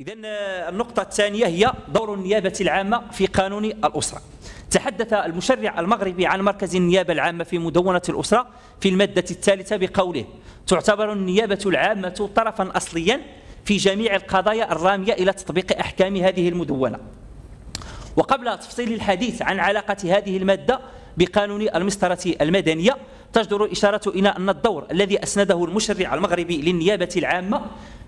إذا آه، النقطة الثانية هي دور النيابة العامة في قانون الأسرة. تحدث المشرع المغربي عن مركز النيابة العامة في مدونة الأسرة في المادة الثالثة بقوله: تعتبر النيابة العامة طرفا أصليا في جميع القضايا الرامية إلى تطبيق أحكام هذه المدونة. وقبل تفصيل الحديث عن علاقة هذه المادة بقانون المسطرة المدنية تجدر الإشارة إلى أن الدور الذي أسنده المشرع المغربي للنيابة العامة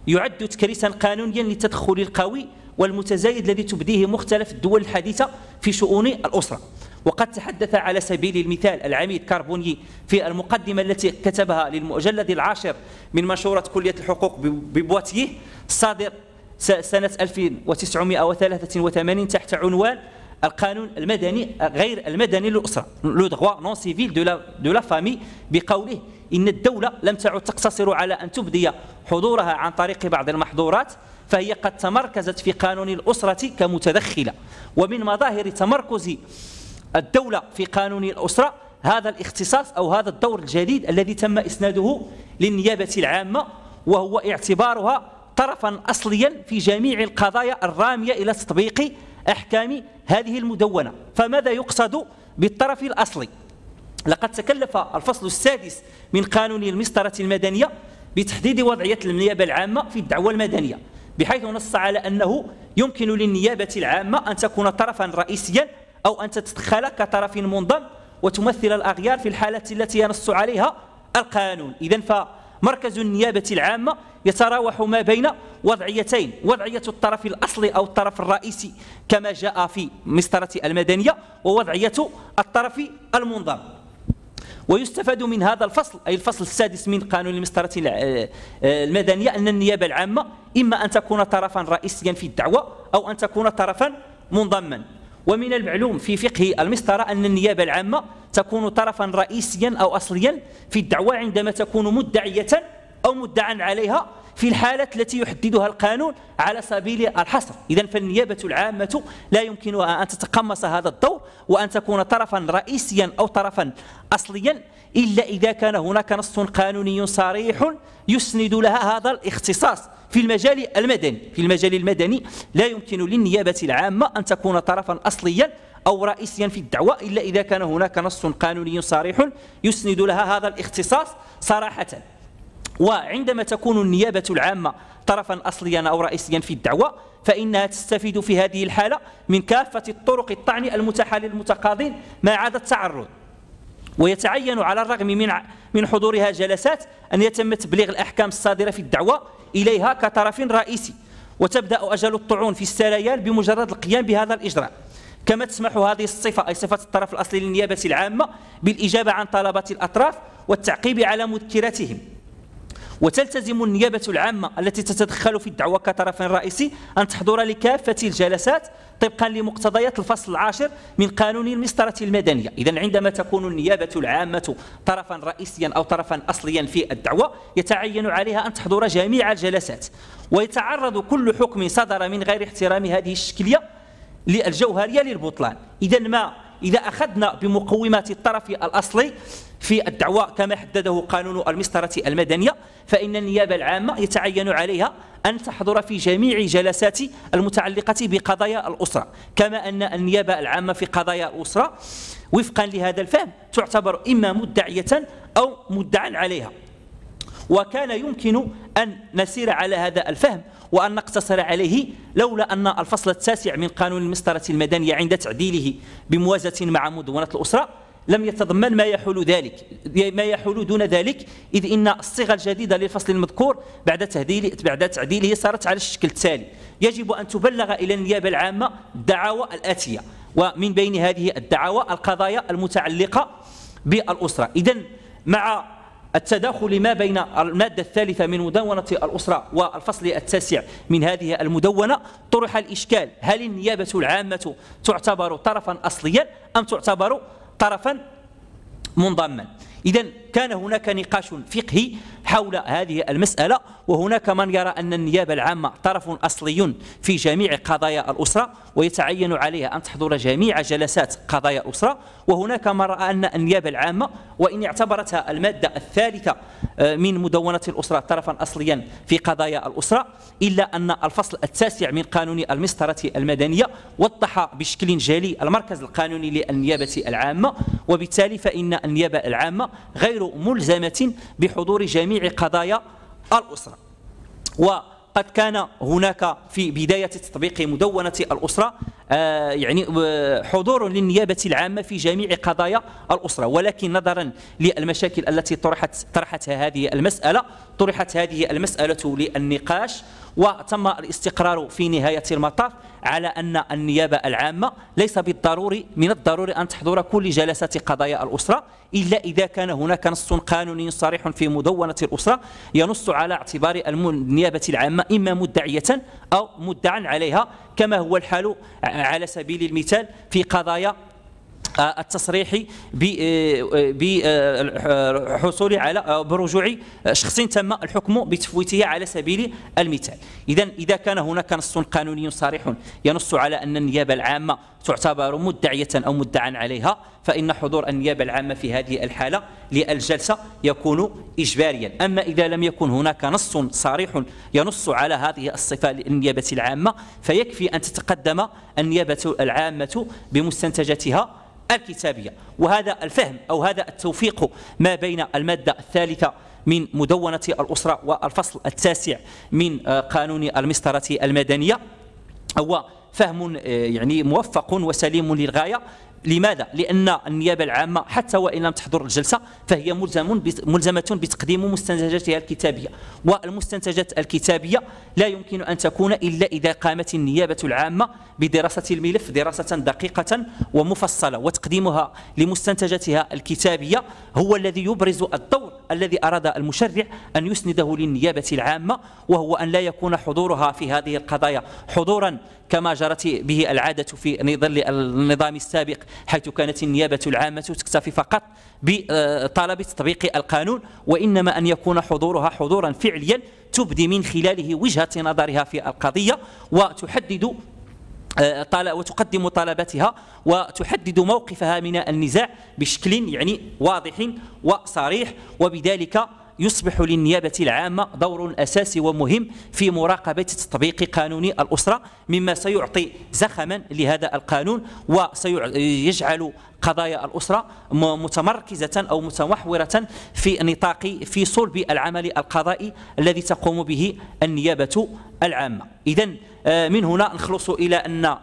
يعد تكريسا قانونيا للتدخل القوي والمتزايد الذي تبديه مختلف الدول الحديثة في شؤون الأسرة وقد تحدث على سبيل المثال العميد كاربوني في المقدمة التي كتبها للمجلد العاشر من مشورة كلية الحقوق ببواتيه الصادر سنة 1983 تحت عنوان القانون المدني غير المدني للأسرة لو دغوا نون سيفيل دو لا فامي بقوله إن الدولة لم تعد تقتصر على أن تبدي حضورها عن طريق بعض المحظورات فهي قد تمركزت في قانون الأسرة كمتدخلة ومن مظاهر تمركز الدولة في قانون الأسرة هذا الاختصاص أو هذا الدور الجديد الذي تم إسناده للنيابة العامة وهو اعتبارها طرفا أصليا في جميع القضايا الرامية إلى تطبيق أحكام هذه المدونة فماذا يقصد بالطرف الأصلي لقد تكلف الفصل السادس من قانون المسطرة المدنية بتحديد وضعية النيابة العامة في الدعوة المدنية بحيث نص على أنه يمكن للنيابة العامة أن تكون طرفا رئيسيا أو أن تتدخل كطرف منضم وتمثل الأغيار في الحالة التي ينص عليها القانون إذا فمركز النيابة العامة يتراوح ما بين وضعيتين وضعية الطرف الأصلي أو الطرف الرئيسي كما جاء في مسطرة المدنية ووضعية الطرف المنضم ويستفاد من هذا الفصل أي الفصل السادس من قانون المسطرة آه، آه، المدنية أن النيابة العامة إما أن تكون طرفا رئيسيا في الدعوة أو أن تكون طرفا منضما ومن المعلوم في فقه المسطرة أن النيابة العامة تكون طرفا رئيسيا أو أصليا في الدعوة عندما تكون مدعية أو مدعا عليها في الحالات التي يحددها القانون على سبيل الحصر إذا فالنيابة العامة لا يمكنها أن تتقمص هذا الدور وأن تكون طرفا رئيسيا أو طرفا أصليا إلا إذا كان هناك نص قانوني صريح يسند لها هذا الاختصاص في المجال المدني في المجال المدني لا يمكن للنيابة العامة أن تكون طرفا أصليا أو رئيسيا في الدعوة إلا إذا كان هناك نص قانوني صريح يسند لها هذا الاختصاص صراحة وعندما تكون النيابة العامة طرفا أصليا أو رئيسيا في الدعوة فإنها تستفيد في هذه الحالة من كافة الطرق الطعن المتاحة للمتقاضين ما عدا التعرض ويتعين على الرغم من من حضورها جلسات أن يتم تبليغ الأحكام الصادرة في الدعوة إليها كطرف رئيسي وتبدأ أجل الطعون في السريان بمجرد القيام بهذا الإجراء كما تسمح هذه الصفة أي صفة الطرف الأصلي للنيابة العامة بالإجابة عن طلبات الأطراف والتعقيب على مذكراتهم وتلتزم النيابة العامة التي تتدخل في الدعوة كطرف رئيسي أن تحضر لكافة الجلسات طبقا لمقتضيات الفصل العاشر من قانون المسطرة المدنية إذا عندما تكون النيابة العامة طرفا رئيسيا أو طرفا أصليا في الدعوة يتعين عليها أن تحضر جميع الجلسات ويتعرض كل حكم صدر من غير احترام هذه الشكلية للجوهرية للبطلان إذا ما إذا أخذنا بمقومات الطرف الأصلي في الدعوة كما حدده قانون المسطرة المدنية فإن النيابة العامة يتعين عليها أن تحضر في جميع جلسات المتعلقة بقضايا الأسرة كما أن النيابة العامة في قضايا الأسرة وفقا لهذا الفهم تعتبر إما مدعية أو مدعا عليها وكان يمكن أن نسير على هذا الفهم وأن نقتصر عليه لولا أن الفصل التاسع من قانون المسطرة المدنية عند تعديله بموازة مع مدونة الأسرة لم يتضمن ما يحول ذلك ما يحول دون ذلك إذ إن الصيغة الجديدة للفصل المذكور بعد تهديل بعد تعديله صارت على الشكل التالي يجب أن تبلغ إلى النيابة العامة الدعاوى الآتية ومن بين هذه الدعاوى القضايا المتعلقة بالأسرة إذا مع التداخل ما بين المادة الثالثة من مدونة الأسرة والفصل التاسع من هذه المدونة طرح الإشكال هل النيابة العامة تعتبر طرفا أصليا أم تعتبر طرفا منضما إذا كان هناك نقاش فقهي حول هذه المسألة وهناك من يرى أن النيابة العامة طرف أصلي في جميع قضايا الأسرة ويتعين عليها أن تحضر جميع جلسات قضايا الأسرة وهناك من رأى أن النيابة العامة وإن اعتبرتها المادة الثالثة آه، من مدونة الأسرة طرفا أصليا في قضايا الأسرة إلا أن الفصل التاسع من قانون المسطرة المدنية وضح بشكل جلي المركز القانوني للنيابة العامة وبالتالي فإن النيابة العامة غير ملزمة بحضور جميع قضايا الأسرة وقد كان هناك في بداية تطبيق مدونة الأسرة آه، يعني آه، حضور للنيابة العامة في جميع قضايا الأسرة ولكن نظرا للمشاكل التي طرحت طرحتها هذه المسألة طرحت هذه المسألة للنقاش وتم الاستقرار في نهاية المطاف على أن النيابة العامة ليس بالضروري من الضروري أن تحضر كل جلسات قضايا الأسرة إلا إذا كان هناك نص قانوني صريح في مدونة الأسرة ينص على اعتبار النيابة العامة إما مدعية أو مدعا عليها كما هو الحال على سبيل المثال في قضايا التصريح بحصولي آه، آه، على آه، برجوع شخص تم الحكم بتفويته على سبيل المثال اذا اذا كان هناك نص قانوني صريح ينص على ان النيابه العامه تعتبر مدعيه او مدعى عليها فان حضور النيابه العامه في هذه الحاله للجلسه يكون اجباريا اما اذا لم يكن هناك نص صريح ينص على هذه الصفه للنيابه العامه فيكفي ان تتقدم النيابه العامه بمستنتجاتها الكتابية وهذا الفهم أو هذا التوفيق ما بين المادة الثالثة من مدونة الأسرة والفصل التاسع من آه، قانون المسطرة المدنية هو فهم آه، يعني موفق وسليم للغاية لماذا؟ لأن النيابة العامة حتى وإن لم تحضر الجلسة فهي ملزم ملزمة بتقديم مستنتجاتها الكتابية والمستنتجات الكتابية لا يمكن أن تكون إلا إذا قامت النيابة العامة بدراسة الملف دراسة دقيقة ومفصلة وتقديمها لمستنتجاتها الكتابية هو الذي يبرز الدور الذي أراد المشرع أن يسنده للنيابة العامة وهو أن لا يكون حضورها في هذه القضايا حضورا كما جرت به العادة في ظل النظام السابق حيث كانت النيابة العامة تكتفي فقط بطلب تطبيق القانون وإنما أن يكون حضورها حضورا فعليا تبدي من خلاله وجهة نظرها في القضية وتحدد آه، وتقدم طلباتها وتحدد موقفها من النزاع بشكل يعني واضح وصريح وبذلك يصبح للنيابة العامة دور أساسي ومهم في مراقبة تطبيق قانون الأسرة مما سيعطي زخما لهذا القانون وسيجعل قضايا الأسرة متمركزة أو متمحورة في نطاق في صلب العمل القضائي الذي تقوم به النيابة العامة إذن آه، من هنا نخلص إلى أن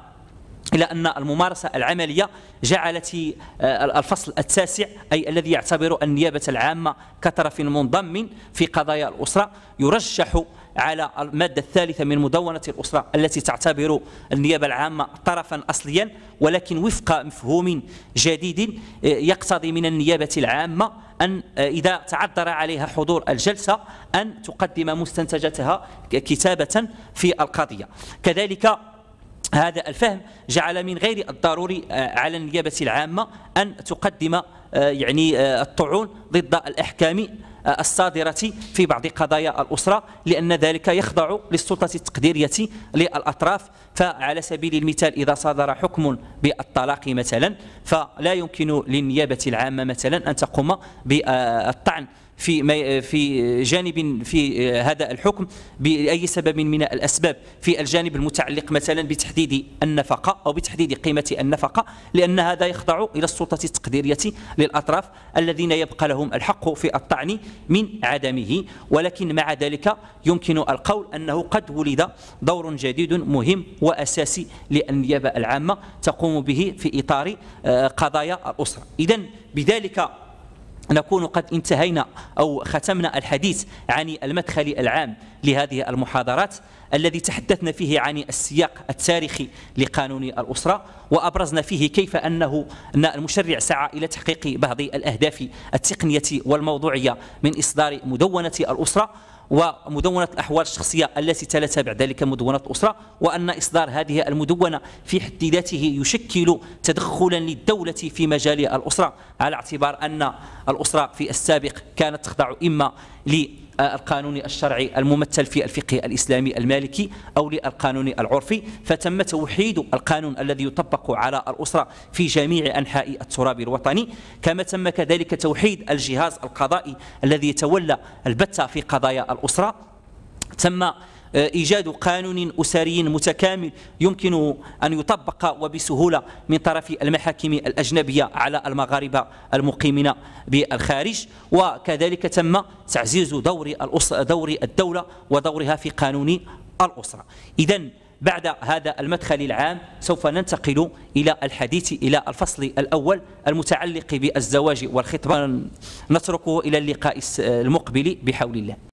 إلى أن الممارسة العملية جعلت آه، الفصل التاسع أي الذي يعتبر النيابة العامة كطرف منضم في قضايا الأسرة يرشح على المادة الثالثة من مدونة الأسرة التي تعتبر النيابة العامة طرفا أصليا ولكن وفق مفهوم جديد آه، يقتضي من النيابة العامة أن آه، إذا تعذر عليها حضور الجلسة أن تقدم مستنتجاتها كتابة في القضية كذلك هذا الفهم جعل من غير الضروري آه، على النيابة العامة أن تقدم آه، يعني الطعون ضد الإحكام آه، الصادرة في بعض قضايا الأسرة لأن ذلك يخضع للسلطة التقديرية للأطراف فعلى سبيل المثال إذا صدر حكم بالطلاق مثلا فلا يمكن للنيابة العامة مثلا أن تقوم بالطعن في في جانب في آه، هذا الحكم باي سبب من الاسباب في الجانب المتعلق مثلا بتحديد النفقه او بتحديد قيمه النفقه لان هذا يخضع الى السلطه التقديريه للاطراف الذين يبقى لهم الحق في الطعن من عدمه ولكن مع ذلك يمكن القول انه قد ولد دور جديد مهم واساسي للنيابه العامه تقوم به في اطار آه، قضايا الاسره اذا بذلك نكون قد انتهينا أو ختمنا الحديث عن المدخل العام لهذه المحاضرات الذي تحدثنا فيه عن السياق التاريخي لقانون الأسرة وأبرزنا فيه كيف أنه أن المشرع سعى إلى تحقيق بعض الأهداف التقنية والموضوعية من إصدار مدونة الأسرة ومدونة الأحوال الشخصية التي تلا بعد ذلك مدونة الأسرة وأن إصدار هذه المدونة في حد ذاته يشكل تدخلا للدولة في مجال الأسرة على اعتبار أن الأسرة في السابق كانت تخضع إما القانون الشرعي الممثل في الفقه الإسلامي المالكي أو للقانون العرفي فتم توحيد القانون الذي يطبق على الأسرة في جميع أنحاء التراب الوطني كما تم كذلك توحيد الجهاز القضائي الذي يتولى البتة في قضايا الأسرة تم آه، إيجاد قانون أسري متكامل يمكن أن يطبق وبسهولة من طرف المحاكم الأجنبية على المغاربة المقيمين بالخارج وكذلك تم تعزيز دور دور الدولة ودورها في قانون الأسرة إذا بعد هذا المدخل العام سوف ننتقل إلى الحديث إلى الفصل الأول المتعلق بالزواج والخطبة نتركه إلى اللقاء المقبل بحول الله